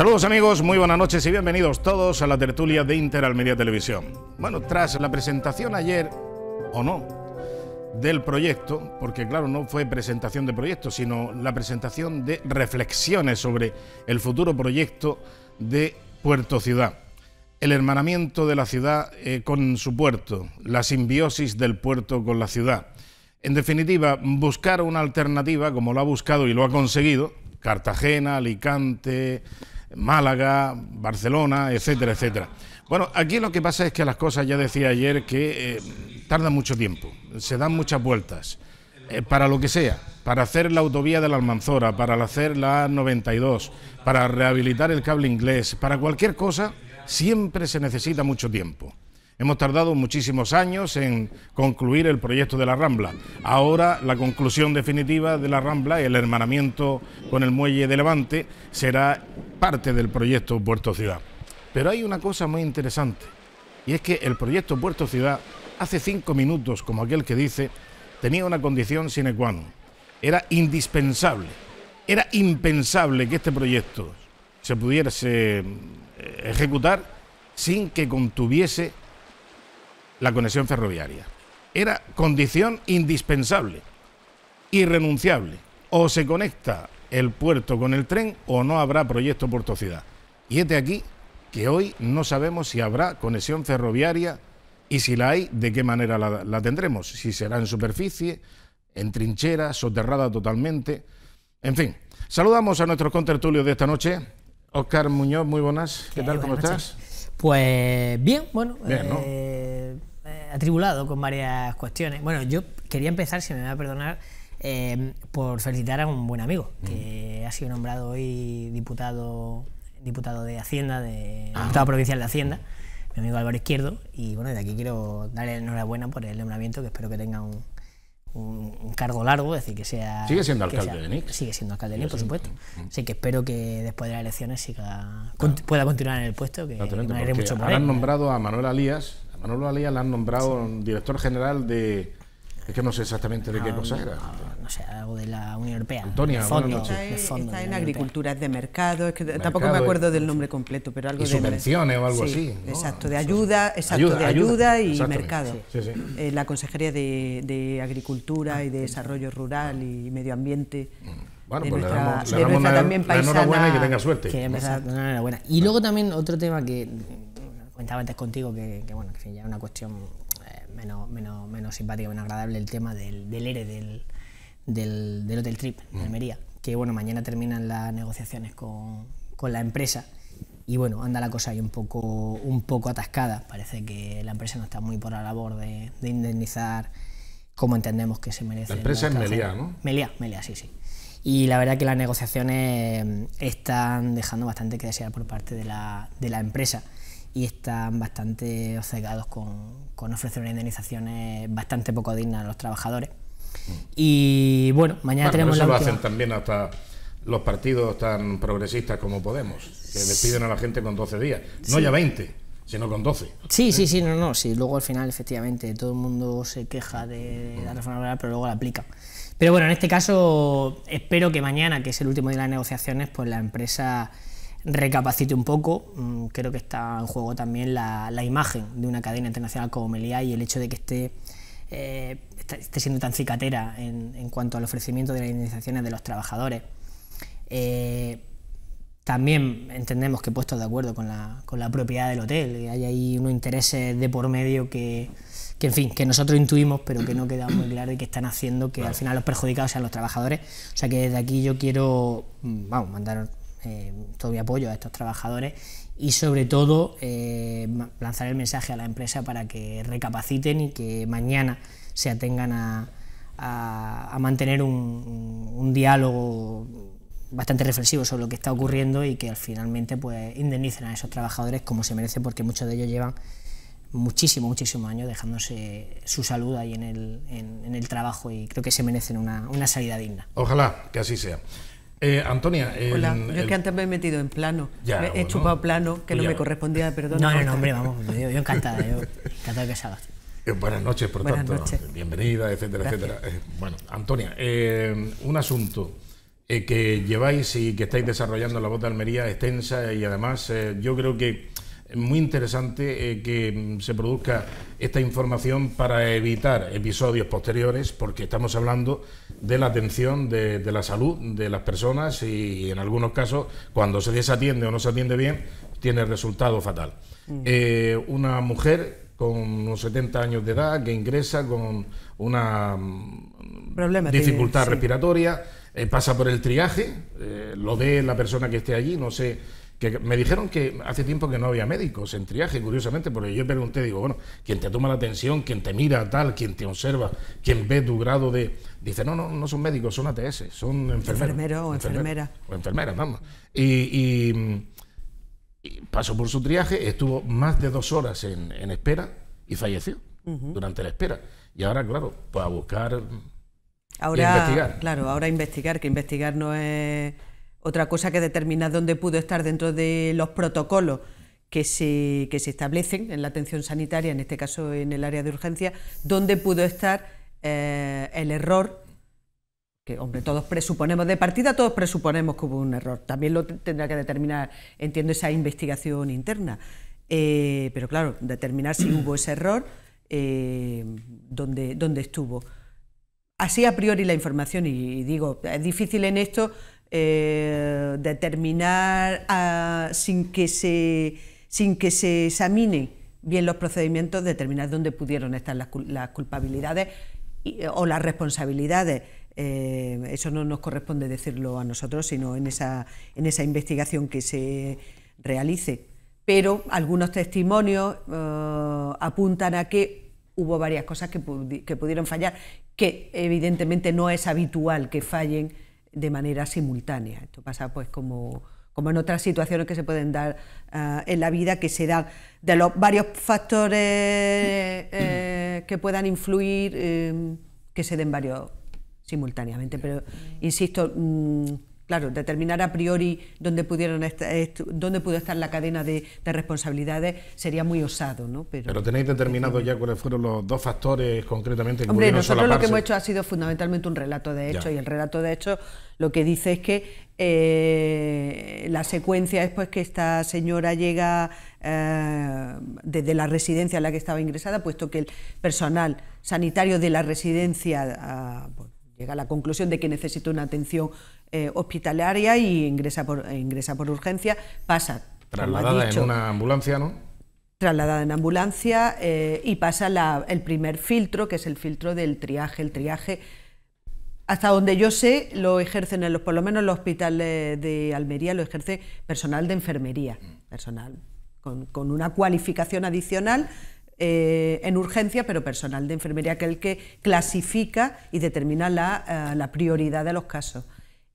Saludos amigos, muy buenas noches y bienvenidos todos a la tertulia de Interalmedia Televisión. Bueno, tras la presentación ayer, o no, del proyecto, porque claro, no fue presentación de proyecto, sino la presentación de reflexiones sobre el futuro proyecto de Puerto Ciudad. El hermanamiento de la ciudad eh, con su puerto, la simbiosis del puerto con la ciudad. En definitiva, buscar una alternativa como lo ha buscado y lo ha conseguido Cartagena, Alicante, Málaga, Barcelona, etcétera, etcétera. Bueno, aquí lo que pasa es que las cosas, ya decía ayer, que eh, tardan mucho tiempo, se dan muchas vueltas, eh, para lo que sea, para hacer la autovía de la Almanzora, para hacer la 92, para rehabilitar el cable inglés, para cualquier cosa, siempre se necesita mucho tiempo. Hemos tardado muchísimos años en concluir el proyecto de la Rambla. Ahora la conclusión definitiva de la Rambla, el hermanamiento con el muelle de Levante, será parte del proyecto Puerto Ciudad. Pero hay una cosa muy interesante, y es que el proyecto Puerto Ciudad, hace cinco minutos, como aquel que dice, tenía una condición sine qua non. Era indispensable, era impensable que este proyecto se pudiese eh, ejecutar sin que contuviese la conexión ferroviaria. Era condición indispensable, irrenunciable. O se conecta el puerto con el tren o no habrá proyecto Puerto Ciudad. Y este aquí que hoy no sabemos si habrá conexión ferroviaria y si la hay, de qué manera la, tendremos. Si será en superficie, en trinchera, soterrada totalmente. En fin, saludamos a nuestros contertulios de esta noche. Óscar Muñoz, muy buenas. ¿Qué tal? ¿Cómo estás? Pues bien, bueno. Eh, eh, atribulado con varias cuestiones. Bueno, yo quería empezar, si me va a perdonar, em, por felicitar a un buen amigo que mm. ha sido nombrado hoy diputado, diputado de Hacienda, de diputado ah. provincial de Hacienda, mi amigo Álvaro Izquierdo. Y bueno, de aquí quiero darle enhorabuena por el nombramiento, que espero que tenga un, cargo largo, es decir, que sea... Sigue siendo alcalde de NIC. Sigue siendo alcalde de NIC, por supuesto. Así que espero que después de las elecciones siga, ah. pueda continuar en el puesto, que, me me mucho por Han nombrado a Manuel Alías Manolo Alía la han nombrado director general de. Es que no sé exactamente de qué ah, cosa era. No, sé, algo de la Unión Europea. Antonia, buenas noches. Está, en agricultura de mercado, es que mercado, tampoco me acuerdo eh, del nombre completo, pero algo de. Subvenciones o algo así. Exacto, de ayuda, exacto, de ayuda, y mercado. Eh, la Consejería de, Agricultura ah, y de Desarrollo Rural y Medio Ambiente. Mm. Bueno, pues la le damos, le la, enhorabuena y que tenga suerte. Que, enhorabuena. Y luego también otro tema que comentaba antes contigo que, bueno, ya es una cuestión eh, menos, menos, menos simpática, menos agradable el tema del, del ERE del, del, Hotel Trip mm. Almería. Que bueno, mañana terminan las negociaciones con, con la empresa y bueno, anda la cosa ahí un poco, un poco atascada. Parece que la empresa no está muy por la labor de, indemnizar como entendemos que se merece. La empresa es Melia ¿no? Melia Melia sí, sí. Y la verdad que las negociaciones eh, están dejando bastante que desear por parte de la, de la empresa y están bastante obcegados con, ofrecer unas indemnizaciones eh, bastante poco dignas a los trabajadores. Mm. Y bueno, mañana tenemos lo hacen también hasta los partidos tan progresistas como Podemos, que despiden a la gente con 12 días, no ya 20, sino con 12. Sí, sí, ¿Eh? sí, no, no, sí, luego al final efectivamente todo el mundo se queja de la reforma laboral, pero luego la aplica. Pero bueno, en este caso espero que mañana, que es el último día de las negociaciones, pues la empresa recapacite un poco. Mm, creo que está en juego también la, imagen de una cadena internacional como Melia y el hecho de que esté, eh, esté siendo tan cicatera en, cuanto al ofrecimiento de las indemnizaciones de los trabajadores. Eh, también entendemos que he puesto de acuerdo con la, con la propiedad del hotel, y hay ahí unos intereses de por medio que, en fin, que nosotros intuimos, pero que no queda muy claro y que están haciendo que al final los perjudicados sean los trabajadores. O sea que desde aquí yo quiero, mm, vamos, mandar eh, todo mi apoyo a estos trabajadores y sobre todo eh, lanzar el mensaje a la empresa para que recapaciten y que mañana se atengan a, mantener un, diálogo bastante reflexivo sobre lo que está ocurriendo y que finalmente pues indemnicen a esos trabajadores como se merece porque muchos de ellos llevan muchísimo muchísimo años dejándose su salud ahí en el, en el, trabajo y creo que se merecen una, una salida digna. Ojalá que así sea. Eh, Antonia. Hola, yo es que antes me he metido en plano. he chupado plano, que no me correspondía, perdón. No, no, no, hombre, vamos, yo, encantada, yo encantada que se Eh, buenas noches, por tanto. Bienvenida, etcétera, etcétera. Eh, bueno, Antonia, eh, un asunto que lleváis y que estáis desarrollando en la voz de Almería extensa y además yo creo que es muy interesante que se produzca esta información para evitar episodios posteriores, porque estamos hablando de la atención de, la salud de las personas y, en algunos casos, cuando se desatiende o no se atiende bien, tiene resultado fatal. Mm. Eh, una mujer con unos 70 años de edad que ingresa con una mm, dificultad respiratoria, eh, pasa por el triaje, eh, lo ve la persona que esté allí, no sé que me dijeron que hace tiempo que no había médicos en triaje, curiosamente, porque yo pregunté, digo, bueno, ¿quién te toma la atención, ¿Quién te mira tal, ¿Quién te observa, ¿Quién ve tu grado de... Dice, no, no, no son médicos, son ATS, son enfermeros. Enfermero o enfermera. O enfermeras, vamos. y, y pasó por su triaje, estuvo más de dos horas en, espera y falleció durante la espera. Y ahora, claro, pues a buscar ahora, investigar. Claro, ahora investigar, que investigar no es otra cosa que determina dónde pudo estar dentro de los protocolos que se, establecen en la atención sanitaria, en este caso en el área de urgencia, dónde pudo estar eh, el error que hombre, todos presuponemos, de partida todos presuponemos que hubo un error, también lo tendrá que determinar, entiendo, esa investigación interna. Eh, pero claro, determinar si hubo ese error, eh, dónde, estuvo. Así a priori la información, y digo, es difícil en esto eh, determinar ah, sin, que se, sin que se examine bien los procedimientos, determinar dónde pudieron estar las, culpabilidades o las responsabilidades. Eh, eso no nos corresponde decirlo a nosotros, sino en esa, investigación que se realice. Pero algunos testimonios eh, apuntan a que hubo varias cosas que pudieron fallar, que evidentemente no es habitual que fallen de manera simultánea. Esto pasa pues como, como en otras situaciones que se pueden dar ah, en la vida, que se dan de los varios factores eh, mm. que puedan influir, eh, que se den varios simultáneamente. Pero, insisto, mm, Claro, determinar a priori dónde, pudo estar la cadena de, responsabilidades sería muy osado, ¿no? Pero, tenéis determinado ya cuáles fueron los dos factores concretamente Hombre, nosotros lo que hemos hecho ha sido fundamentalmente un relato de hecho y el relato de hecho lo que dice es que eh, la secuencia es pues, que esta señora llega eh, desde la residencia a la que estaba ingresada, puesto que el personal sanitario de la residencia ah, pues, llega a la conclusión de que necesita una atención eh, hospitalaria y ingresa por, ingresa por urgencia, pasa. Trasladada en una ambulancia, ¿no? Trasladada en ambulancia eh, y pasa el primer filtro, que es el filtro del triaje. El triaje, hasta donde yo sé, lo ejercen, en los, por lo menos en los hospitales de Almería, lo ejerce personal de enfermería, personal con una cualificación adicional eh, en urgencia, pero personal de enfermería, ...que el que clasifica y determina la, eh, prioridad de los casos.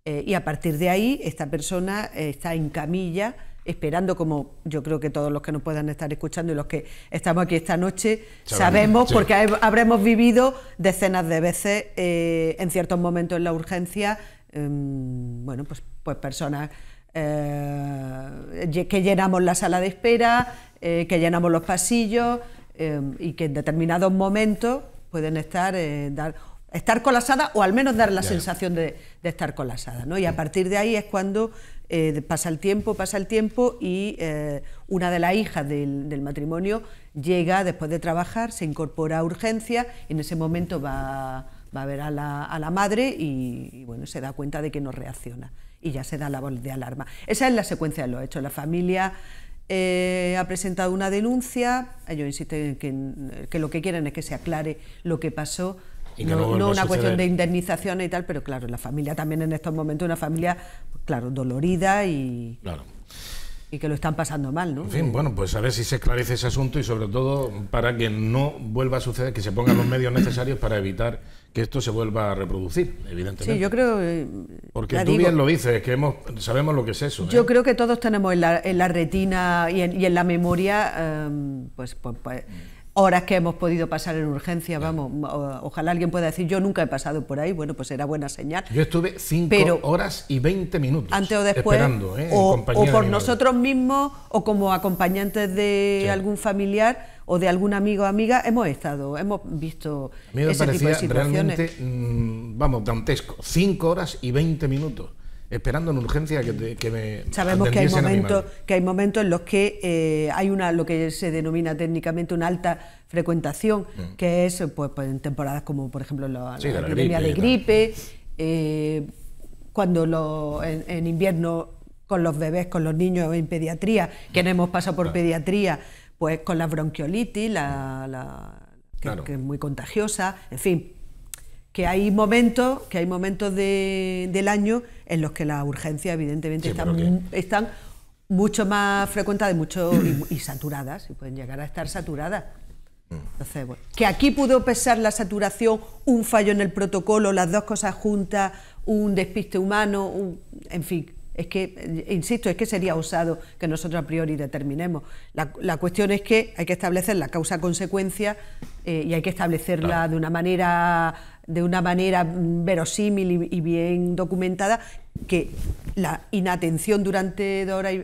Eh, y a partir de ahí, esta persona está en camilla, esperando, como yo creo que todos los que nos puedan estar escuchando y los que estamos aquí esta noche, sabemos, porque habremos vivido decenas de veces en ciertos momentos en la urgencia, em, bueno, pues, pues personas que llenamos la sala de espera, que llenamos los pasillos. Em, y que en determinados momentos pueden estar, eh, estar colasada o al menos dar la sensación de, estar colasadas. Y a mm. partir de ahí es cuando eh, pasa el tiempo, pasa el tiempo y eh, una de las hijas del, matrimonio llega después de trabajar, se incorpora a urgencia, en ese momento va, va a ver a la, madre y, bueno, se da cuenta de que no reacciona y ya se da la voz de alarma. Esa es la secuencia de los hechos. La familia eh, ha presentado una denuncia, ellos ah, insisten en que, lo que quieren es que se aclare lo que pasó, no, una cuestión de indemnización y tal, pero claro, la familia también en estos momentos, una familia, pues, claro, dolorida y... y que lo están pasando mal, ¿no? En fin, bueno, pues a ver si se esclarece ese asunto y sobre todo para que no vuelva a suceder, que se pongan los medios necesarios para evitar que esto se vuelva a reproducir, evidentemente. Sí, yo creo... Eh, Porque tú bien lo dices, que hemos, sabemos lo que es eso. Yo ¿eh? creo que todos tenemos en la, retina y en, la memoria, em, pues, pues, pues horas que hemos podido pasar en urgencia, vamos, ojalá alguien pueda decir, yo nunca he pasado por ahí, bueno, pues era buena señal. Yo estuve cinco horas y veinte minutos. Antes o después, esperando, ¿eh? o, por nosotros mismos, o como acompañantes de algún familiar o de algún amigo o amiga, hemos estado, hemos visto A mí me ese parecía realmente, mm, vamos, dantesco, cinco horas y 20 minutos esperando en urgencia que, me sabemos que hay momentos que hay momentos en los que eh, hay una lo que se denomina técnicamente una alta frecuentación mm. que es pues, pues, en temporadas como por ejemplo la, epidemia de gripe eh, cuando lo, en, invierno con los bebés con los niños en pediatría que no hemos pasado por pediatría pues con la bronquiolitis la, que es muy contagiosa en fin que hay momentos, que hay momentos del año en los que las urgencias, evidentemente, están, mucho más frecuentadas y, mucho, y, saturadas, y pueden llegar a estar saturadas. Mm. Entonces, que aquí pudo pesar la saturación, un fallo en el protocolo, las dos cosas juntas, un despiste humano, un, en fin, es que, eh, insisto, es que sería usado que nosotros a priori determinemos. La, cuestión es que hay que establecer la causa-consecuencia eh, y hay que establecerla de una manera de una manera mm, verosímil y, bien documentada, que la inatención durante dos horas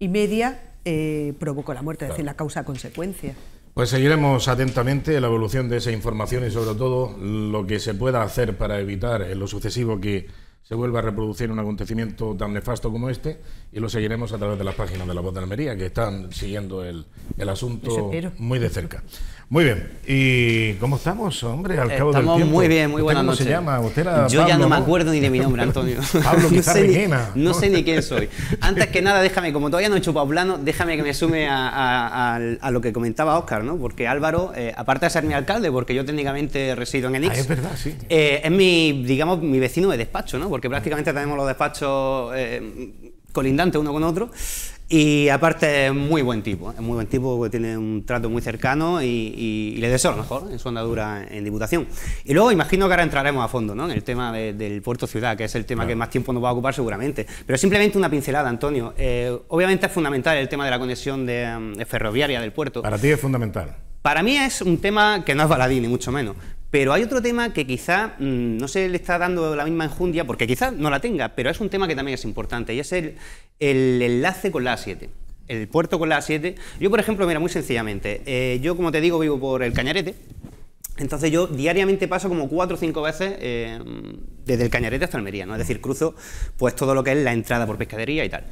y, media eh, provocó la muerte, es decir, la causa-consecuencia. Pues seguiremos atentamente la evolución de esa información y sobre todo lo que se pueda hacer para evitar en lo sucesivo que se vuelva a reproducir un acontecimiento tan nefasto como este y lo seguiremos a través de las páginas de La Voz de Almería, que están siguiendo el, el asunto muy de cerca. Muy bien. ¿Y cómo estamos, hombre? Al cabo estamos del tiempo. muy bien, muy buenas noches. ¿Cómo se llama? ¿Usted Yo ya no me acuerdo ni de mi nombre, Antonio. Pablo no sé, ni, no sé ni quién soy. Antes que nada, déjame, como todavía no he hecho plano, déjame que me sume a, lo que comentaba Oscar, ¿no? Porque Álvaro, eh, aparte de ser mi alcalde, porque yo técnicamente resido en Enix. Ah, eh, es mi, digamos, mi vecino de despacho, ¿no? Porque prácticamente tenemos los despachos. Eh, colindantes uno con otro. Y aparte es muy buen tipo, es muy buen tipo que tiene un trato muy cercano y, le deseo lo mejor en su andadura en Diputación. Y luego imagino que ahora entraremos a fondo ¿no? en el tema del puerto ciudad, que es el tema que más tiempo nos va a ocupar seguramente. Pero simplemente una pincelada, Antonio. Eh, obviamente es fundamental el tema de la conexión ferroviaria del puerto. Para ti es fundamental. Para mí es un tema que no es baladí, ni mucho menos, pero hay otro tema que quizá mm, no se le está dando la misma enjundia, porque quizá no la tenga, pero es un tema que también es importante, y es el, enlace con la A7 el puerto con la A7. Yo, por ejemplo, mira, muy sencillamente, eh, yo como te digo vivo por el Cañarete, entonces yo diariamente paso como cuatro o cinco veces eh, desde el Cañarete hasta Almería, ¿no? Es decir, cruzo pues todo lo que es la entrada por pescadería y tal.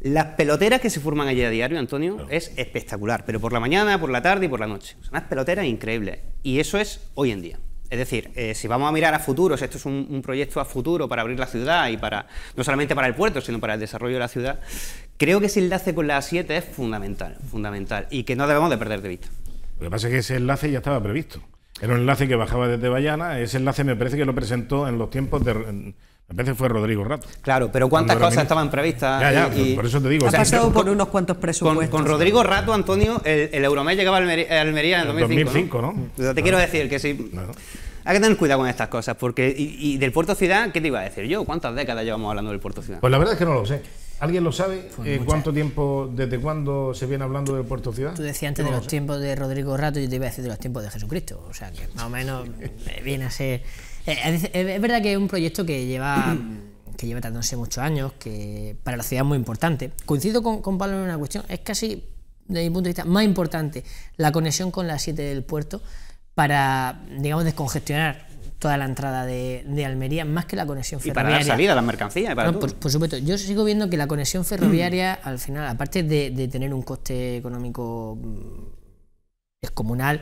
Las peloteras que se forman allí a diario, Antonio, es espectacular, pero por la mañana, por la tarde y por la noche. Son unas peloteras increíbles. Y eso es hoy en día. Es decir, eh, si vamos a mirar a futuro, si esto es un, proyecto a futuro para abrir la ciudad y para no solamente para el puerto, sino para el desarrollo de la ciudad, creo que ese enlace con la A7 es fundamental, fundamental, y que no debemos de perder de vista. Lo que pasa es que ese enlace ya estaba previsto. Era un enlace que bajaba desde Bayana. Ese enlace me parece que lo presentó en los tiempos de, a veces fue Rodrigo Rato. Claro, pero cuántas cosas estaban previstas. Ya, ya, por eso te digo. Ha pasado por, unos cuantos presupuestos. Con, Rodrigo Rato, Antonio, el, el llegaba a Almería, en 2005. 2005 ¿no? Te quiero decir que sí. Hay que tener cuidado con estas cosas, porque. Y, del Puerto Ciudad, ¿qué te iba a decir yo? ¿Cuántas décadas llevamos hablando del Puerto Ciudad? Pues la verdad es que no lo sé. ¿Alguien lo sabe? Eh, ¿Cuánto tiempo, desde cuándo se viene hablando del Puerto Ciudad? Tú decías antes de los tiempos de Rodrigo Rato, yo te iba a decir de los tiempos de Jesucristo. O sea, que más o menos viene a ser. Eh, es, verdad que es un proyecto que lleva que lleva tratándose muchos años, que para la ciudad es muy importante. Coincido con, Pablo en una cuestión, es casi, desde mi punto de vista, más importante la conexión con la 7 del puerto para, digamos, descongestionar toda la entrada de, Almería, más que la conexión ferroviaria. Y para la salida, las mercancías. por, supuesto, yo sigo viendo que la conexión ferroviaria, al final, aparte de, de, tener un coste económico mm, descomunal,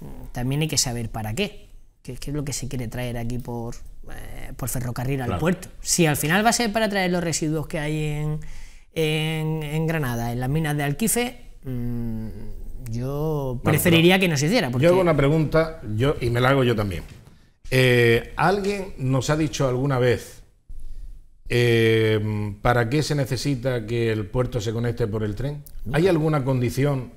mm, también hay que saber para qué que es, lo que se quiere traer aquí por, eh, ferrocarril al puerto. Si al final va a ser para traer los residuos que hay en, Granada, en las minas de Alquife, mm, yo preferiría que no se hiciera. Yo hago una pregunta yo, y me la hago yo también. Eh, ¿Alguien nos ha dicho alguna vez eh, para qué se necesita que el puerto se conecte por el tren? ¿Hay alguna condición,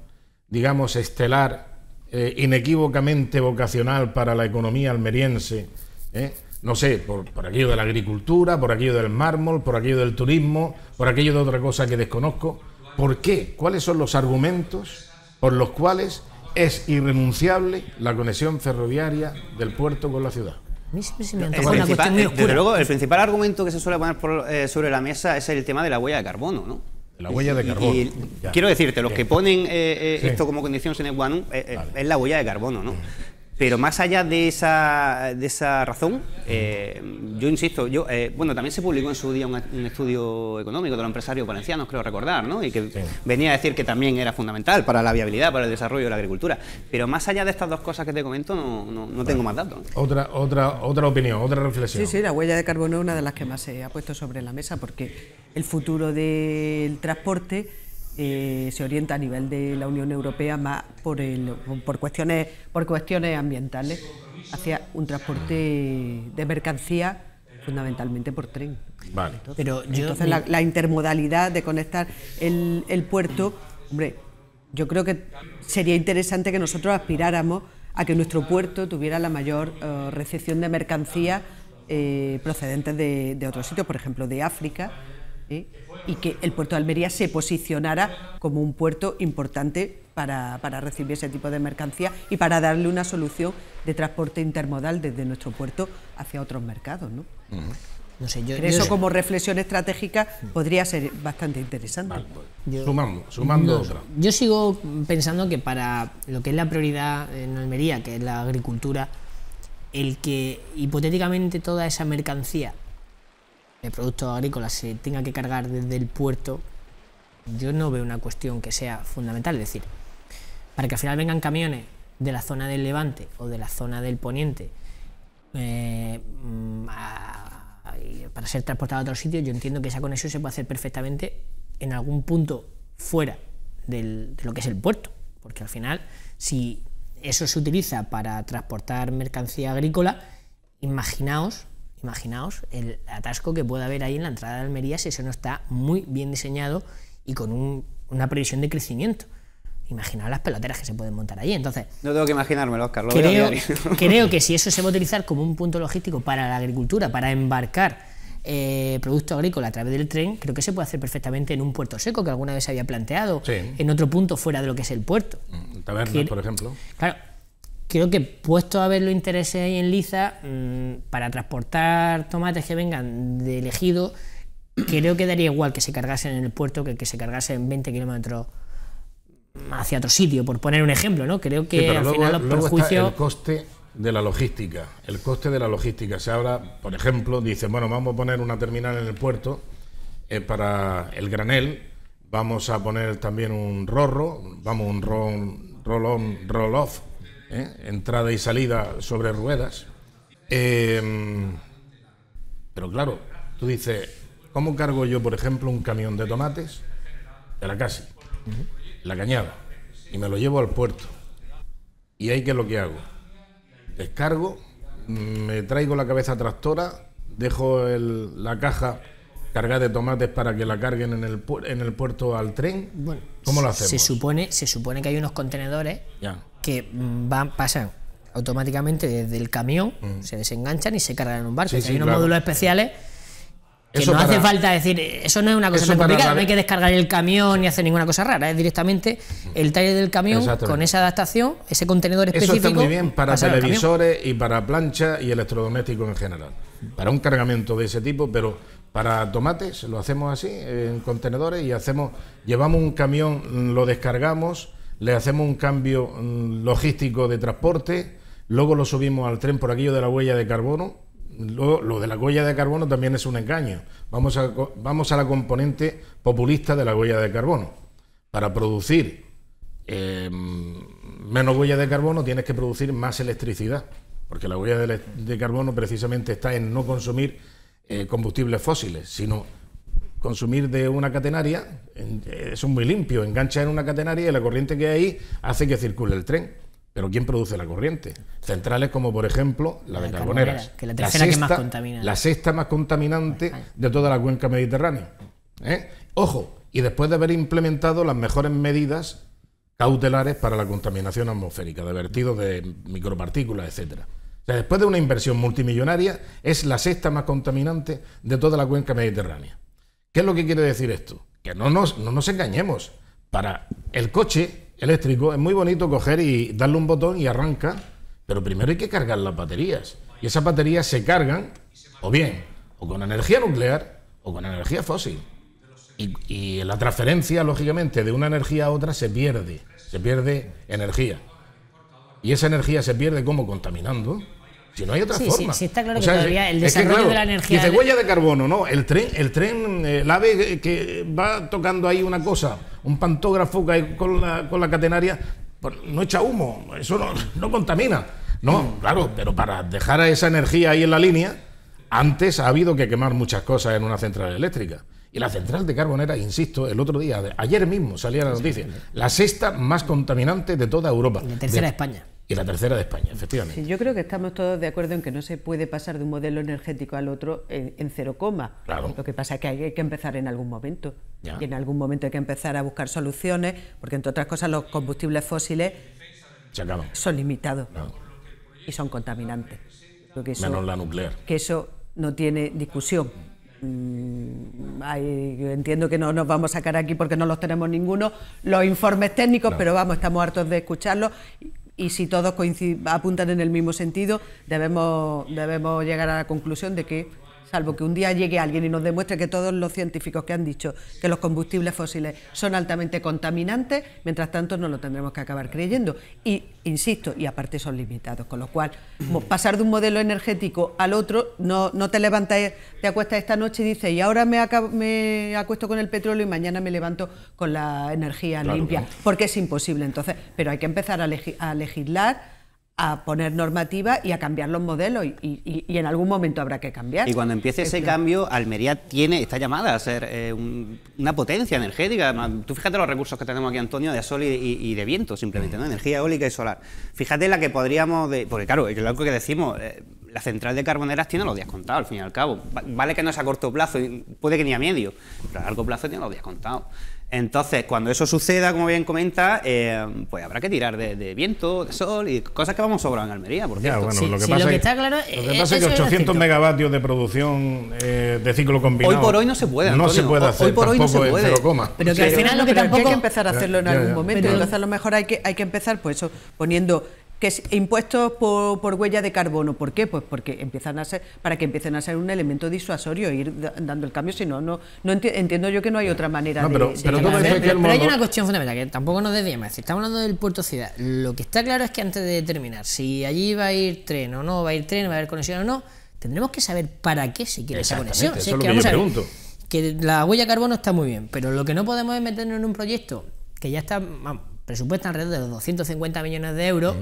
digamos, estelar eh, inequívocamente vocacional para la economía almeriense, ¿eh? no sé, por, aquello de la agricultura, por aquello del mármol, por aquello del turismo, por aquello de otra cosa que desconozco. ¿Por qué? ¿Cuáles son los argumentos por los cuales es irrenunciable la conexión ferroviaria del puerto con la ciudad? Desde luego, el principal argumento que se suele poner eh, sobre la mesa es el tema de la huella de carbono, ¿no? La huella de carbono. quiero decirte, los que ponen eh, eh, esto como condición sine qua non es la huella de carbono, ¿no? Mm. Pero más allá de esa, de esa razón, eh, yo insisto, yo, eh, bueno, también se publicó en su día un, estudio económico de los empresarios valencianos, creo recordar, ¿no? Y que venía a decir que también era fundamental para la viabilidad, para el desarrollo de la agricultura. Pero más allá de estas dos cosas que te comento, no, no, tengo más datos. Otra, otra, otra opinión, otra reflexión. Sí, sí, la huella de carbono es una de las que más se ha puesto sobre la mesa porque el futuro del transporte eh, se orienta a nivel de la Unión Europea más por, por, cuestiones, por cuestiones ambientales hacia un transporte de mercancía fundamentalmente por tren. Vale. Pero Entonces la, intermodalidad de conectar el, puerto, hombre, yo creo que sería interesante que nosotros aspiráramos a que nuestro puerto tuviera la mayor eh, recepción de mercancías eh, procedentes de, otros sitios, por ejemplo de África y que el puerto de Almería se posicionara como un puerto importante para, recibir ese tipo de mercancía y para darle una solución de transporte intermodal desde nuestro puerto hacia otros mercados. ¿no? eso como reflexión estratégica podría ser bastante interesante. Pues, sumando, sumando otra. Yo sigo pensando que para lo que es la prioridad en Almería, que es la agricultura, el que hipotéticamente toda esa mercancía el producto agrícola se tenga que cargar desde el puerto, yo no veo una cuestión que sea fundamental. Es decir, para que al final vengan camiones de la zona del Levante o de la zona del Poniente eh, mm, para ser transportado a otro sitio yo entiendo que esa conexión se puede hacer perfectamente en algún punto fuera de lo que es el puerto. Porque al final, si eso se utiliza para transportar mercancía agrícola, imaginaos Imaginaos el atasco que puede haber ahí en la entrada de Almería si eso no está muy bien diseñado y con una previsión de crecimiento. Imaginaos las peloteras que se pueden montar allí. Entonces, no tengo que imaginarme Oscar. Lo creo, creo que si eso se va a utilizar como un punto logístico para la agricultura, para embarcar eh, producto agrícola a través del tren, creo que se puede hacer perfectamente en un puerto seco, que alguna vez se había planteado, en otro punto fuera de lo que es el puerto. Mm, tabernas, por ejemplo. Claro, creo que puesto a ver los intereses ahí en liza, mm, para transportar tomates que vengan de elegido creo que daría igual que se cargasen en el puerto que que se cargasen 20 kilómetros hacia otro sitio, por poner un ejemplo, ¿no? Creo que al final los luego Está el coste de la logística, el coste de la logística. Se habla, por ejemplo, dicen, bueno, vamos a poner una terminal en el puerto eh, para el granel, vamos a poner también un rorro, vamos, un roll-on, roll-off ¿eh? entrada y salida sobre ruedas. Em, pero claro, tú dices, ¿cómo cargo yo, por ejemplo, un camión de tomates de la casa... la cañada, y me lo llevo al puerto? Y ahí que es lo que hago. Descargo, me traigo la cabeza tractora, dejo la caja ...cargada de tomates para que la carguen en el, en el puerto al tren? ¿Cómo lo hacemos? Se supone, se supone que hay unos contenedores ya que van, pasan automáticamente desde el camión, mm. se desenganchan y se cargan en un barco. hay unos módulos especiales que eso no hace falta decir, eso no es una cosa complicada, no hay que descargar el camión ni hacer ninguna cosa rara, es directamente mm. el taller del camión con esa adaptación, ese contenedor específico. muy bien para televisores y para planchas y electrodomésticos en general. Para un cargamento de ese tipo, pero para tomates lo hacemos así, en contenedores y hacemos, llevamos un camión, lo descargamos le hacemos un cambio mm, logístico de transporte, luego lo subimos al tren por aquello de la huella de carbono. lo de la huella de carbono también es un engaño. Vamos a, vamos a la componente populista de la huella de carbono. Para producir em, menos huella de carbono tienes que producir más electricidad, porque la huella de, carbono precisamente está en no consumir eh, combustibles fósiles, sino consumir de una catenaria, eh, es muy limpio, engancha en una catenaria y la corriente que hay ahí hace que circule el tren. Pero ¿quién produce la corriente? Centrales como, por ejemplo, la, de Carboneras. que la tercera sexta, que más contamina. La sexta más contaminante de toda la cuenca mediterránea. ¿eh? Ojo, y después de haber implementado las mejores medidas cautelares para la contaminación atmosférica, de vertidos de micropartículas, etcétera. O sea, después de una inversión multimillonaria, es la sexta más contaminante de toda la cuenca mediterránea. ¿Qué es lo que quiere decir esto? Que no nos, engañemos. Para el coche eléctrico es muy bonito coger y darle un botón y arranca, pero primero hay que cargar las baterías. Y esas baterías se cargan o bien o con energía nuclear o con energía fósil. Y, y, la transferencia, lógicamente, de una energía a otra se pierde. Se pierde energía. Y esa energía se pierde como contaminando, si no hay otra forma. Sí, sí, está claro que el desarrollo de la energía. y huella de carbono, ¿no? El tren, el tren, eh, el ave que va tocando ahí una cosa, un pantógrafo que con la, con la catenaria, pues no echa humo, eso no, no contamina. No, mm. claro, pero para dejar esa energía ahí en la línea, antes ha habido que quemar muchas cosas en una central eléctrica. Y la central de Carbonera, insisto, el otro día, ayer mismo salía la noticia, la sexta más contaminante de toda Europa. La tercera de, España y la tercera de España, efectivamente. Sí, yo creo que estamos todos de acuerdo en que no se puede pasar de un modelo energético al otro en, cero coma. Claro. Lo que pasa es que hay que empezar en algún momento. Y en algún momento hay que empezar a buscar soluciones, porque entre otras cosas los combustibles fósiles son limitados y son contaminantes. Que eso, la nuclear. Que eso no tiene discusión. Mm, entiendo que no nos vamos a sacar aquí porque no los tenemos ninguno, los informes técnicos, pero vamos, estamos hartos de escucharlos y si todos apuntan en el mismo sentido, debemos, debemos llegar a la conclusión de que salvo que un día llegue alguien y nos demuestre que todos los científicos que han dicho que los combustibles fósiles son altamente contaminantes, mientras tanto no lo tendremos que acabar creyendo. Y, insisto, y aparte son limitados, con lo cual pasar de un modelo energético al otro, no, no te levantas, te acuestas esta noche y dices, y ahora me, acuesto con el petróleo y mañana me levanto con la energía limpia, porque es imposible entonces, pero hay que empezar a legislar a poner normativa y a cambiar los modelos y, en algún momento habrá que cambiar. Y cuando empiece ese este. cambio, Almería tiene, esta llamada a ser eh, una potencia energética. Tú fíjate los recursos que tenemos aquí, Antonio, de sol y, de viento, simplemente, ¿no? energía eólica y solar. Fíjate la que podríamos, porque claro, es lo que decimos, eh, la central de Carboneras tiene los días contados, al fin y al cabo. Vale que no es a corto plazo, puede que ni a medio, pero a largo plazo tiene los días contados. Entonces, cuando eso suceda, como bien comenta, eh, pues habrá que tirar de, de, viento, de sol y cosas que vamos sobrando en Almería, por cierto. lo que pasa, está claro es, que, que 800 megavatios de producción eh, de ciclo combinado. Hoy por hoy no se puede. No se puede hacer. Hoy por hoy no se puede. Pero que al final lo que tampoco. Hay que empezar a hacerlo en algún momento. Pero, entonces, a lo mejor hay que, hay que empezar, pues eso, poniendo que es impuestos por, por, huella de carbono. ¿Por qué? Pues porque empiezan a ser, para que empiecen a ser un elemento disuasorio, ir dando el cambio, si no, no, no entiendo yo que no hay otra manera de, pero, hay una cuestión fundamental que tampoco nos desviemos. estamos hablando del puerto ciudad. Lo que está claro es que antes de determinar si allí va a ir tren o no, va a ir tren, va a haber conexión o no, tendremos que saber para qué se quiere esa conexión. Eso es, lo que, que la huella de carbono está muy bien, pero lo que no podemos es meternos en un proyecto que ya está, presupuesto alrededor de los 250 millones de euros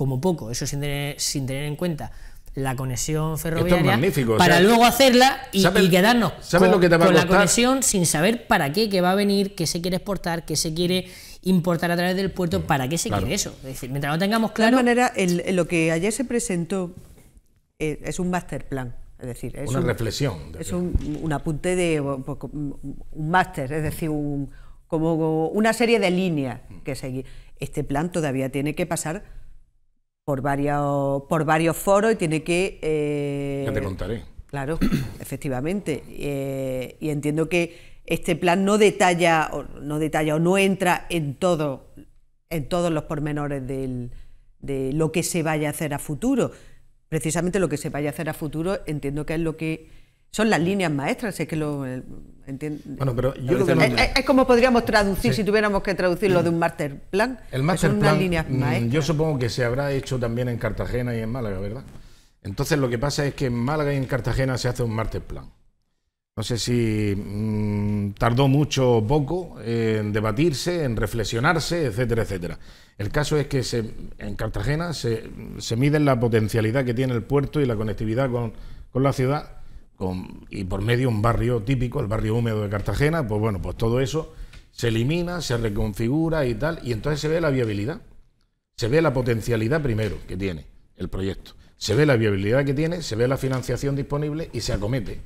como poco, eso sin tener, sin tener en cuenta la conexión ferroviaria para luego hacerla y, quedarnos con, la conexión sin saber para qué, que va a venir, qué se quiere exportar, qué se quiere importar a través del puerto, mm, para qué se quiere eso. Es decir, mientras no tengamos claro... De manera, el, lo que ayer se presentó eh, es un master plan. Es decir, es una reflexión. es un, un, apunte de pues, un master es decir, como una serie de líneas que seguir. Este plan todavía tiene que pasar por varios, por varios foros y tiene que... Eh, ya te contaré. Claro, efectivamente. Eh, y entiendo que este plan no detalla, o no detalla o no entra en todo, en todos los pormenores de lo que se vaya a hacer a futuro. Precisamente lo que se vaya a hacer a futuro entiendo que es lo que son las líneas maestras, es que lo eh, entiendo. pero es, como podríamos traducir, si tuviéramos que traducirlo mm. de un master plan. El master plan, mm, Yo supongo que se habrá hecho también en Cartagena y en Málaga, ¿verdad? Entonces lo que pasa es que en Málaga y en Cartagena se hace un master plan. No sé si mm, tardó mucho o poco en debatirse, en reflexionarse, etcétera, etcétera. El caso es que se, en Cartagena se, se miden la potencialidad que tiene el puerto y la conectividad con, con la ciudad y por medio un barrio típico, el barrio húmedo de Cartagena, pues bueno, pues todo eso se elimina, se reconfigura y tal, y entonces se ve la viabilidad, se ve la potencialidad primero que tiene el proyecto, se ve la viabilidad que tiene, se ve la financiación disponible y se acomete.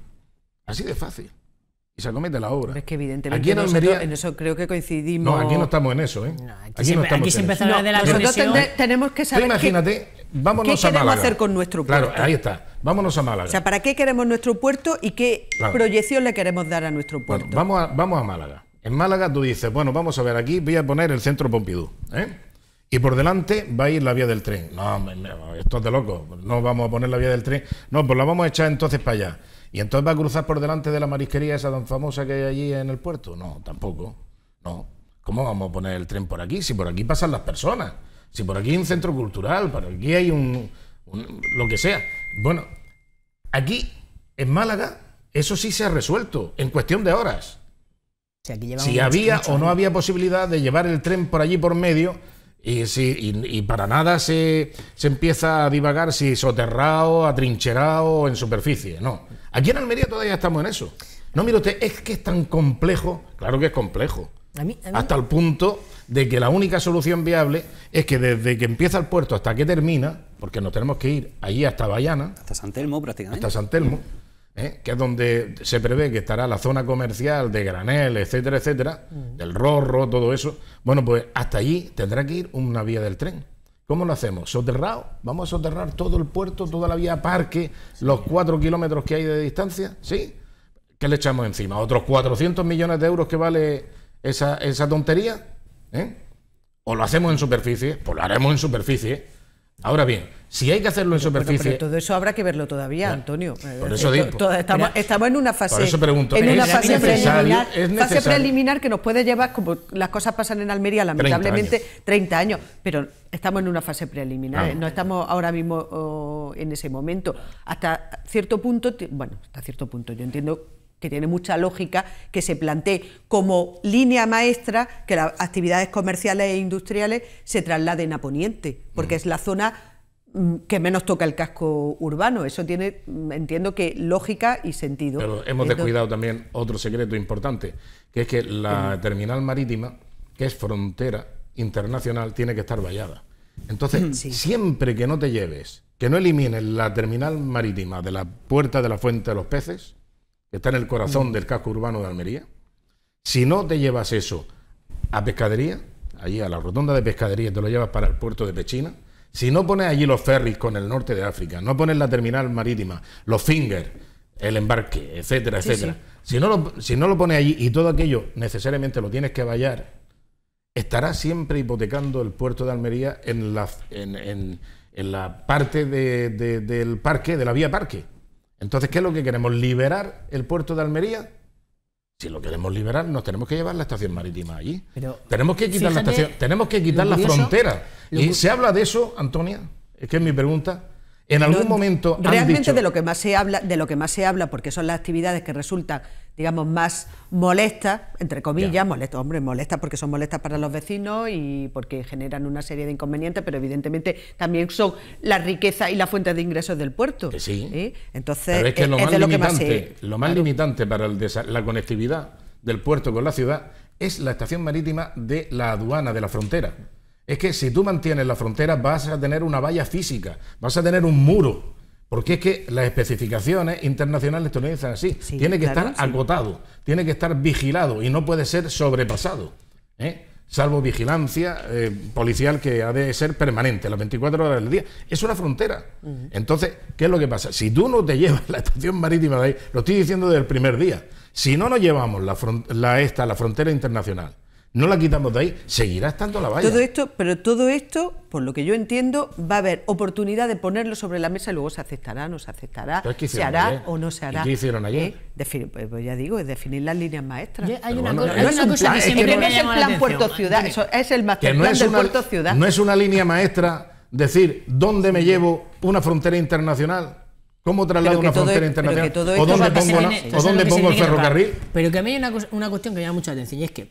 Así de fácil. Y se acomete la obra. es que evidentemente en, en eso creo que coincidimos. No, aquí no estamos en eso, ¿eh? aquí, no aquí, de la nosotros tenemos que saber. imagínate, ¿Qué a queremos hacer con nuestro puerto? Claro, ahí está. Vámonos a Málaga. O sea, ¿para qué queremos nuestro puerto y qué proyección le queremos dar a nuestro puerto? vamos, a, vamos a Málaga. En Málaga tú dices, bueno, vamos a ver, aquí voy a poner el centro Pompidou. ¿eh? Y por delante va a ir la vía del tren. No, esto es de loco. No vamos a poner la vía del tren. No, pues la vamos a echar entonces para allá. Y entonces va a cruzar por delante de la marisquería esa tan famosa que hay allí en el puerto. No, tampoco. No. ¿Cómo vamos a poner el tren por aquí? Si por aquí pasan las personas. Si por aquí hay un centro cultural, por aquí hay un, lo que sea. Bueno, aquí en Málaga eso sí se ha resuelto en cuestión de horas. si había o no había posibilidad de llevar el tren por allí por medio y, si, para nada se, empieza a divagar si soterrado, atrincherado en superficie. No. Aquí en Almería todavía estamos en eso. No, mire usted, es que es tan complejo. Claro que es complejo. Hasta el punto de que la única solución viable es que desde que empieza el puerto hasta que termina, porque nos tenemos que ir allí hasta Bayana. Hasta San Telmo, prácticamente. Hasta San Telmo, ¿eh? que es donde se prevé que estará la zona comercial de granel, etcétera, etcétera, mm. del rorro, todo eso. Bueno, pues hasta allí tendrá que ir una vía del tren. ¿Cómo lo hacemos? ¿Soterrado? ¿Vamos a soterrar todo el puerto, toda la vía parque, los cuatro kilómetros que hay de distancia? ¿Sí? ¿Qué le echamos encima? ¿Otros 400 millones de euros que vale esa, esa tontería? ¿Eh? o lo hacemos en superficie, pues lo haremos en superficie. Ahora bien, si hay que hacerlo en superficie. todo eso habrá que verlo todavía, Antonio. Por eh, eso eh, digo. Estamos, en una fase. Por preliminar, que nos puede llevar, como las cosas pasan en Almería, lamentablemente, 30 años. pero estamos en una fase preliminar, no estamos ahora mismo oh, en ese momento. Hasta cierto punto, bueno, hasta cierto punto, yo entiendo que tiene mucha lógica, que se plantee como línea maestra que las actividades comerciales e industriales se trasladen a Poniente, porque mm. es la zona mm, que menos toca el casco urbano. Eso tiene, mm, entiendo que, lógica y sentido. Pero hemos descuidado también otro secreto importante, que es que la terminal marítima, que es frontera internacional, tiene que estar vallada. Entonces, siempre que no te lleves, que no elimines la terminal marítima de la puerta de la fuente de los peces, está en el corazón del casco urbano de Almería, si no te llevas eso a pescadería, allí a la rotonda de pescadería, te lo llevas para el puerto de Pechina, si no pones allí los ferries con el norte de África, no pones la terminal marítima, los fingers, el embarque, etcétera, etcétera, Si, no lo, si no lo pones allí y todo aquello necesariamente lo tienes que vallar, estará siempre hipotecando el puerto de Almería en la, en, la parte del parque, de la vía parque. Entonces, ¿qué es lo que queremos? ¿Liberar el puerto de Almería? Si lo queremos liberar, nos tenemos que llevar la estación marítima allí. tenemos que quitar la estación, tenemos que quitar la frontera. Y se habla de eso, Antonia, es que es mi pregunta. En algún momento. realmente de lo que más se habla, de lo que más se habla, porque son las actividades que resultan, digamos, más molestas, entre comillas, molestas, hombre, molestas porque son molestas para los vecinos y porque generan una serie de inconvenientes, pero evidentemente también son la riqueza y la fuente de ingresos del puerto. Eh, sí. ¿eh? Entonces, pero es, que e- lo más limitante para el la conectividad del puerto con la ciudad es la estación marítima de la aduana de la frontera es que si tú mantienes la frontera vas a tener una valla física, vas a tener un muro. Porque es que las especificaciones internacionales te lo dicen así. tiene que estar acotado, tiene que estar vigilado y no puede ser sobrepasado. ¿eh? Salvo vigilancia eh, policial que ha de ser permanente, las 24 horas del día. Es una frontera. Entonces, ¿qué es lo que pasa? Si tú no te llevas la estación marítima de ahí, lo estoy diciendo desde el primer día, si no nos llevamos la, la, esta, la frontera internacional, no la quitamos de ahí, seguirá estando la valla. Todo esto, pero todo esto, por lo que yo entiendo, va a haber oportunidad de ponerlo sobre la mesa y luego se aceptará, no se aceptará, se hará o no se hará. ¿Qué hicieron ¿Eh? pues, pues ya digo, es definir las líneas maestras. hay una cosa, no es, que plan puerto-ciudad, eso es el no plan puerto-ciudad. No es una línea maestra decir dónde me llevo una frontera internacional. ¿Cómo traslado una frontera e-, internacional? ¿O dónde pongo, el ferrocarril? Pero que a mí hay una, una cuestión que me llama mucha atención y es que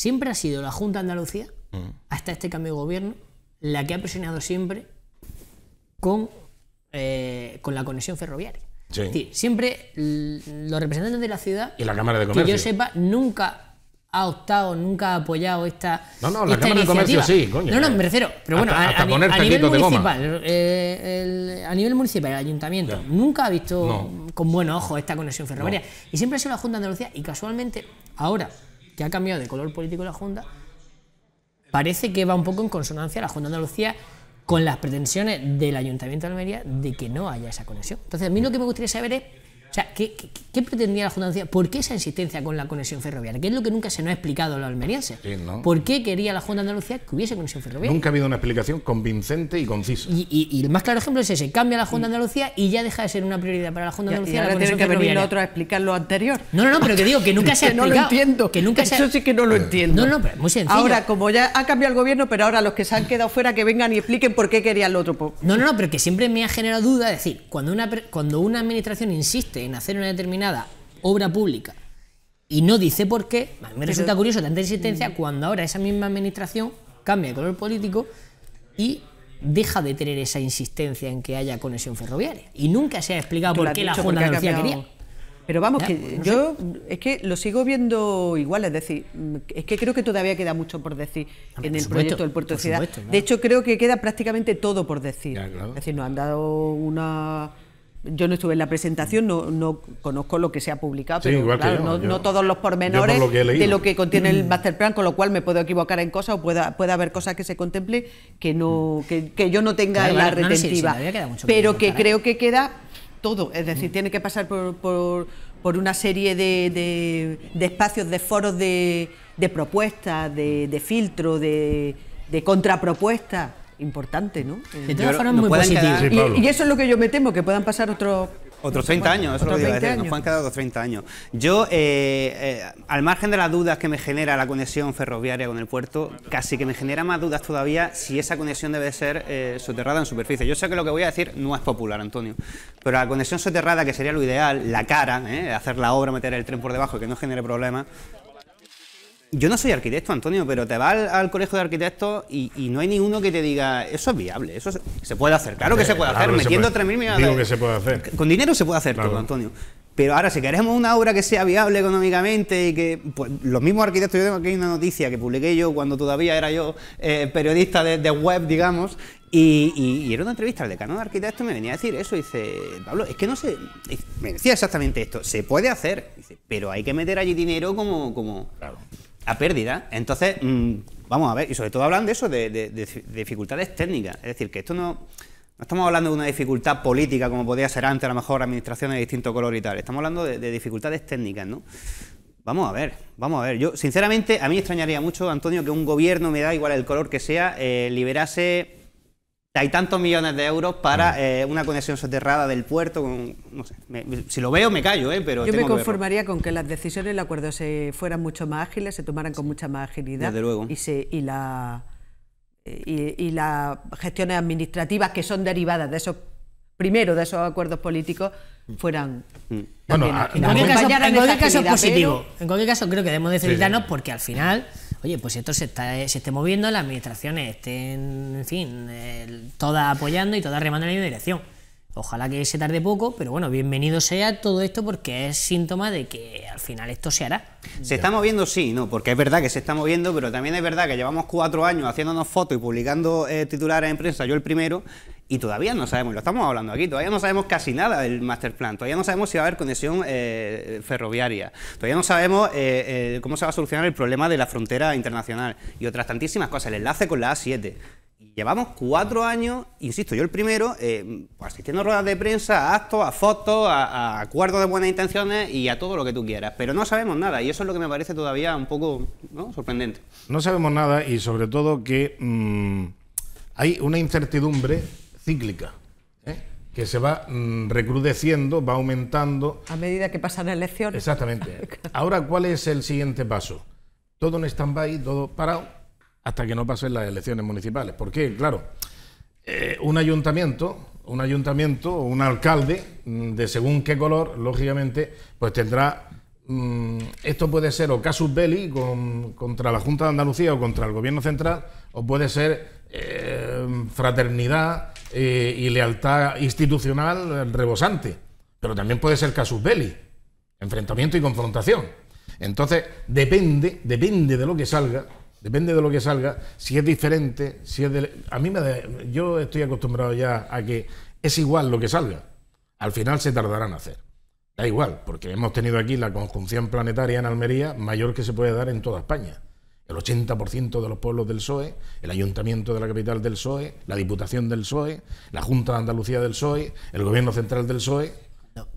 siempre ha sido la Junta de Andalucía, mm. hasta este cambio de gobierno, la que ha presionado siempre con, eh, con la conexión ferroviaria. Es decir, siempre los representantes de la ciudad. Y la Cámara de Comercio. Que yo sepa, nunca ha optado, nunca ha apoyado esta. No, no, la Cámara de Comercio sí, coño. No, no, me refiero. Pero bueno, a, nivel municipal, eh, el, a nivel municipal, el ayuntamiento nunca ha visto con buen ojo esta conexión ferroviaria. Y siempre ha sido la Junta de Andalucía y casualmente ahora que ha cambiado de color político la Junta, parece que va un poco en consonancia la Junta de Andalucía con las pretensiones del Ayuntamiento de Almería de que no haya esa conexión. Entonces, a mí lo que me gustaría saber es o sea, ¿qué, pretendía la Junta de Andalucía? ¿Por qué esa insistencia con la conexión ferroviaria? Que es lo que nunca se nos ha explicado a los almerienses. ¿Por qué quería la Junta de Andalucía que hubiese conexión ferroviaria? Nunca ha habido una explicación convincente y concisa. Y, el más claro ejemplo es ese: cambia la Junta de Andalucía y ya deja de ser una prioridad para la Junta de Andalucía. Y ahora que venir otro a explicar lo anterior. No, no, no, pero que digo que nunca se ha explicado. no lo entiendo. Que nunca Eso se sí que no lo eh. entiendo. No, no, pero muy sencillo. Ahora, como ya ha cambiado el gobierno, pero ahora los que se han quedado fuera que vengan y expliquen por qué quería el otro. No, no, no, pero que siempre me ha generado duda. Es decir, cuando una, cuando una administración insiste en hacer una determinada obra pública y no dice por qué, me resulta curioso tanta insistencia mm. cuando ahora esa misma administración cambia de color político y deja de tener esa insistencia en que haya conexión ferroviaria. Y nunca se ha explicado por qué la Junta quería. Pero vamos, que yo es que lo sigo viendo igual, es decir, mm, es que creo que todavía queda mucho por decir en el proyecto del puerto de ciudad. De hecho, creo que queda prácticamente todo por decir. Es decir, nos han dado una yo no estuve en la presentación, no, conozco lo que se ha publicado, pero no, todos los pormenores de lo que contiene el Master Plan, con lo cual me puedo equivocar en cosas o puede haber cosas que se contemple que no que, yo no tenga en la retentiva, pero que, ¿eh? creo que queda todo, es decir, tiene que pasar por, por, una serie de, de, espacios, de foros de, propuestas, de, filtro, de, de contrapropuestas importante, ¿no? Eh, de todas formas, muy positivas... y, eso es lo que yo me temo, que puedan pasar otros... Otros 30 años, eso 30 años. Yo, eh, eh, al margen de las dudas que me genera la conexión ferroviaria con el puerto, casi que me genera más dudas todavía si esa conexión debe ser soterrada en superficie. Yo sé que lo que voy a decir no es popular, Antonio, pero la conexión soterrada, que sería lo ideal, la cara, hacer la obra, meter el tren por debajo que no genere problemas, yo no soy arquitecto, Antonio, pero te vas al, colegio de arquitectos y, no hay ninguno que te diga, eso es viable, eso se, puede hacer. Claro que eh, se puede hacer, metiendo 3.000 millones Digo que se puede hacer. Con dinero se puede hacer todo, Antonio. Pero ahora, si queremos una obra que sea viable económicamente y que pues, los mismos arquitectos, yo tengo aquí una noticia que publiqué yo cuando todavía era yo eh, periodista de, web, digamos, y, era una entrevista al decano de arquitectos y me venía a decir eso, dice, Pablo, es que no sé, me decía exactamente esto, se puede hacer, pero hay que meter allí dinero como... como claro pérdida. Entonces, mm, vamos a ver, y sobre todo hablan de eso, de, dificultades técnicas. Es decir, que esto no, no estamos hablando de una dificultad política como podía ser antes, a lo mejor administraciones de distinto color y tal. Estamos hablando de, dificultades técnicas, ¿no? Vamos a ver, vamos a ver. Yo, sinceramente, a mí extrañaría mucho, Antonio, que un gobierno, me da igual el color que sea, eh, liberase hay tantos millones de euros para mm. eh, una conexión soterrada del puerto. Con, no sé, si lo veo me callo, eh, pero... Yo me conformaría con que las decisiones del acuerdo se fueran mucho más ágiles, se tomaran con mucha más agilidad. Desde luego. Y, la, y, las gestiones administrativas que son derivadas de esos primero de esos acuerdos políticos fueran mm. bueno, en, cualquier caso, en cualquier caso positivo en cualquier caso creo que debemos de porque al final oye, pues esto se, está, eh, se esté moviendo, las administraciones estén, en fin, todas apoyando y todas remando en la misma dirección. Ojalá que se tarde poco, pero bueno, bienvenido sea todo esto porque es síntoma de que al final esto se hará. Se está moviendo, sí, no, porque es verdad que se está moviendo, pero también es verdad que llevamos cuatro años haciéndonos fotos y publicando eh, titulares en prensa, yo el primero, y todavía no sabemos, lo estamos hablando aquí, todavía no sabemos casi nada del master plan, todavía no sabemos si va a haber conexión eh, ferroviaria, todavía no sabemos eh, eh, cómo se va a solucionar el problema de la frontera internacional y otras tantísimas cosas, el enlace con la A7. Llevamos cuatro años, insisto, yo el primero, pues, asistiendo a ruedas de prensa, a actos, a fotos, a, acuerdos de buenas intenciones y a todo lo que tú quieras, pero no sabemos nada y eso es lo que me parece todavía un poco sorprendente. No sabemos nada y sobre todo que mm, hay una incertidumbre cíclica, ¿eh? que se va mm, recrudeciendo, va aumentando. A medida que pasan elecciones. Exactamente. Ahora, ¿cuál es el siguiente paso? Todo en stand-by, todo parado, hasta que no pasen las elecciones municipales. Porque, claro, eh, un ayuntamiento, un ayuntamiento o un alcalde, mm, de según qué color, lógicamente, pues tendrá mm, esto puede ser o casus belli contra la Junta de Andalucía o contra el Gobierno Central, o puede ser eh, fraternidad eh, y lealtad institucional rebosante. Pero también puede ser casus belli, enfrentamiento y confrontación. Entonces, depende, depende de lo que salga, depende de lo que salga, si es diferente, si es a mí me yo estoy acostumbrado ya a que es igual lo que salga. Al final se tardarán en hacer. Da igual, porque hemos tenido aquí la conjunción planetaria en Almería mayor que se puede dar en toda España el 80% de los pueblos del PSOE, el ayuntamiento de la capital del PSOE, la diputación del PSOE, la Junta de Andalucía del SOE, el gobierno central del PSOE.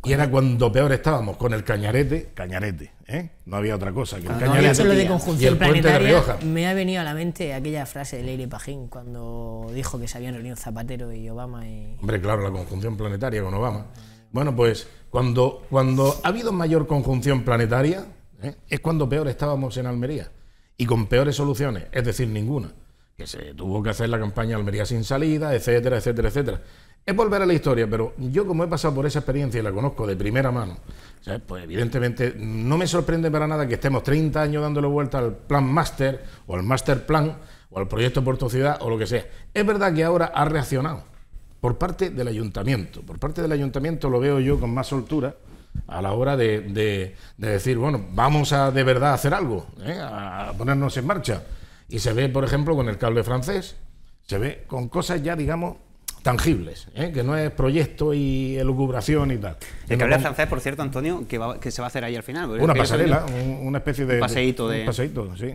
y era cuando peor estábamos, con el cañarete, cañarete, ¿eh? no había otra cosa que el ah, no, cañarete. de y el Me ha venido a la mente aquella frase de Leire Pajín cuando dijo que se habían reunido Zapatero y Obama. Y... Hombre, claro, la conjunción planetaria con Obama. Bueno, pues cuando, cuando ha habido mayor conjunción planetaria, ¿eh? es cuando peor estábamos en Almería y con peores soluciones, es decir, ninguna, que se tuvo que hacer la campaña Almería sin salida, etcétera, etcétera, etcétera. Es volver a la historia, pero yo como he pasado por esa experiencia y la conozco de primera mano, pues evidentemente no me sorprende para nada que estemos 30 años dándole vuelta al plan Master, o al master plan o al proyecto Puerto Ciudad o lo que sea. Es verdad que ahora ha reaccionado por parte del ayuntamiento. Por parte del ayuntamiento lo veo yo con más soltura a la hora de, de, decir, bueno, vamos a de verdad hacer algo, ¿eh? a ponernos en marcha. Y se ve, por ejemplo, con el cable francés, se ve con cosas ya, digamos, tangibles, ¿eh? que no es proyecto y elucubración y tal. El cable francés, por cierto, Antonio, que, que, se va a hacer ahí al final. Una pasarela, una especie de... Un paseíto de... Un paseíto, sí.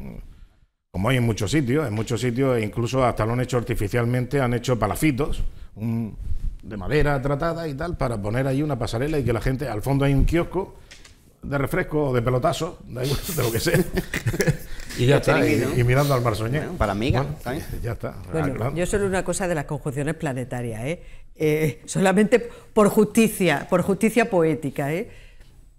Como hay en muchos sitios, en muchos sitios, incluso hasta lo han hecho artificialmente, han hecho palafitos, un, de madera tratada y tal, para poner ahí una pasarela y que la gente, al fondo hay un kiosco de refresco o de pelotazo, de lo que sea. y ya está, y, mirando al mar para mí Ya está. Bueno, ah, yo solo una cosa de las conjunciones planetarias, ¿eh? eh, solamente por justicia, por justicia poética, ¿eh?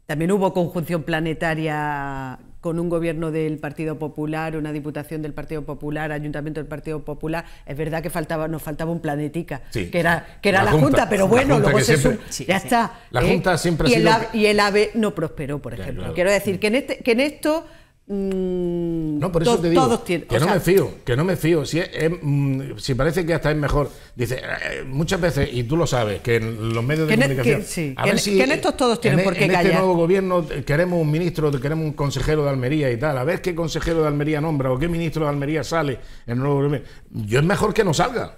También hubo conjunción planetaria con un gobierno del Partido Popular, una diputación del Partido Popular, ayuntamiento del Partido Popular, es verdad que faltaba, nos faltaba un planetica, que era, que era la, junta, pero bueno, luego se ya está. La ¿eh? Junta siempre y el, y el AVE no prosperó, por ejemplo. Quiero decir que este, que en esto Mm, no, por eso te digo. que no me fío, que no me fío. Si, mm, si parece que hasta es mejor. Dice, eh, muchas veces, y tú lo sabes, que en los medios de comunicación. a en estos todos tienen e- por qué en este nuevo gobierno eh, queremos un ministro, queremos un consejero de Almería y tal. A ver qué consejero de Almería nombra o qué ministro de Almería sale en el nuevo gobierno. Yo es mejor que no salga.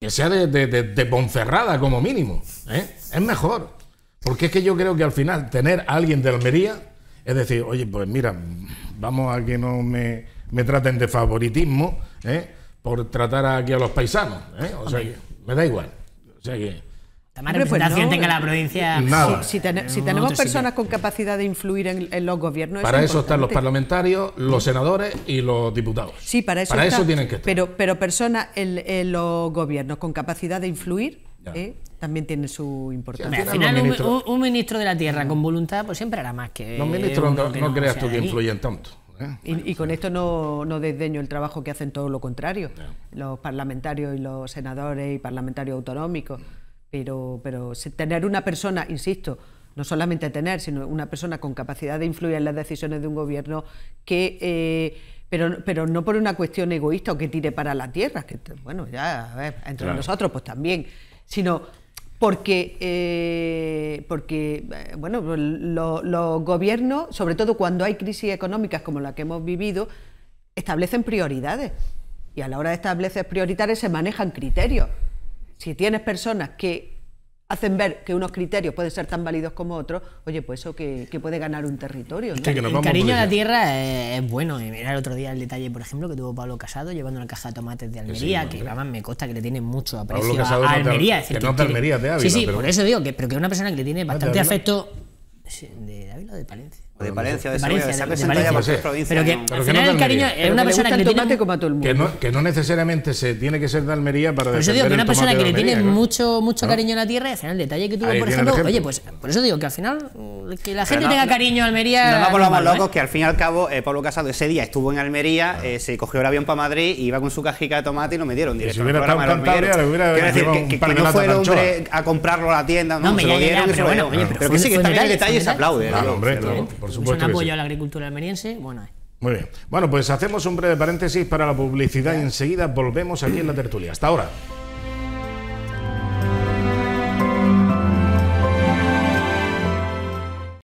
Que sea de, de, Ponferrada como mínimo. ¿eh? Es mejor. Porque es que yo creo que al final tener a alguien de Almería es decir, oye, pues mira, vamos a que no me, traten de favoritismo ¿eh? por tratar aquí a los paisanos. ¿eh? O sea que me da igual. O sea que. La representación pues la provincia. Si, tenemos personas con capacidad de influir en, los gobiernos. Para eso, están los parlamentarios, los senadores y los diputados. Sí, para eso. Para eso tienen que estar. Pero, pero personas en los gobiernos con capacidad de influir ¿eh? también tiene su importancia. al final, un, ministro de la Tierra con voluntad pues siempre hará más que... Los no, creas tú que influyen tanto. ¿eh? Y, con esto no, no, desdeño el trabajo que hacen todo lo contrario, los parlamentarios y los senadores y parlamentarios autonómicos, pero, pero tener una persona, insisto, no solamente tener, sino una persona con capacidad de influir en las decisiones de un gobierno que... Eh, pero, pero, no por una cuestión egoísta o que tire para la tierra, que bueno, ya a ver, entre nosotros pues también, sino porque, eh, porque eh, bueno, los gobiernos, sobre todo cuando hay crisis económicas como la que hemos vivido, establecen prioridades. Y a la hora de establecer prioridades se manejan criterios. Si tienes personas que hacen ver que unos criterios pueden ser tan válidos como otros, oye, pues eso que, puede ganar un territorio. el cariño a la tierra es, bueno. Y el otro día el detalle, por ejemplo, que tuvo Pablo Casado llevando una caja de tomates de Almería, que además me consta que le tiene mucho aprecio a, Almería. que no Almería, de Ávila. Sí, sí, por eso digo, que, pero que es una persona que tiene bastante afecto... ¿De Ávila o de Palencia? de Valencia, de, Valencia, de, Valencia, de por Pero que, no. pero que no el cariño es una persona que le tomate como a todo el mundo. Que no, que no, necesariamente se tiene que ser de Almería para Por eso digo que una persona que le tiene mucho cariño a la tierra, al final el detalle que tuvo, Ahí por ejemplo, ejemplo, oye, pues por eso digo que al final eh, que la pero gente no, tenga cariño a Almería. No nos más locos, ¿eh? que al fin y al cabo eh, Pablo Casado ese día estuvo en Almería, eh, se cogió el avión para Madrid, iba con su cajica de tomate y lo metieron directo. Si hubiera estado en Cantabria, le hubiera decir que no fue el hombre a comprarlo a la tienda, no, se lo dieron Pero que sí, que está el detalle se aplaude. hombre, por un pues apoyo a la agricultura almeriense, bueno. Eh. Muy bien. Bueno, pues hacemos un breve paréntesis para la publicidad. y Enseguida volvemos aquí en la tertulia. Hasta ahora.